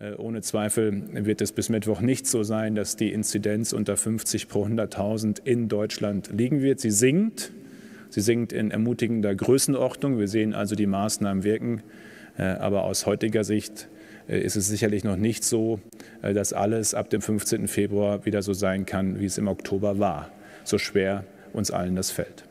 Äh, ohne Zweifel wird es bis Mittwoch nicht so sein, dass die Inzidenz unter 50 pro 100.000 in Deutschland liegen wird. Sie sinkt. Sie sinkt in ermutigender Größenordnung. Wir sehen also die Maßnahmen wirken. Äh, aber aus heutiger Sicht äh, ist es sicherlich noch nicht so, dass alles ab dem 15. Februar wieder so sein kann, wie es im Oktober war. So schwer uns allen das fällt.